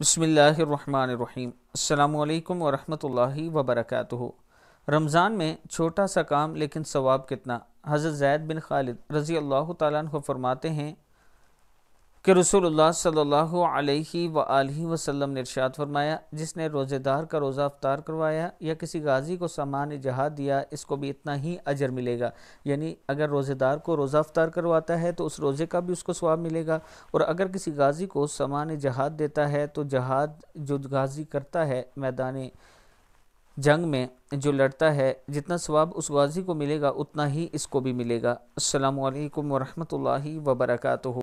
بسم اللہ الرحمن الرحیم السلام علیکم ورحمۃ اللہ وبرکاتہ رمضان میں چھوٹا سا کام لیکن ثواب کتنا حضرت زید بن خالد رضی اللہ تعالیٰ عنہ فرماتے ہیں कि रसूलुल्लाह सल्लल्लाहु अलैहि अलैहि वसल्लम ने इरशाद फरमाया जिसने रोज़ेदार का रोज़ा अफ्तार करवाया या किसी गाजी को सामान जहाद दिया इसको भी इतना ही अजर मिलेगा यानी अगर रोज़ेदार को रोज़ा अफ्तार करवाता है तो उस रोज़े का भी उसको स्वाब मिलेगा और अगर किसी गाजी को सामान जहाद देता है तो जहाद जो गाजी करता है मैदान जंग में जो लड़ता है जितना स्वाब उस गाजी को मिलेगा उतना ही इसको भी मिलेगा अल्लाम वरहमल वर्का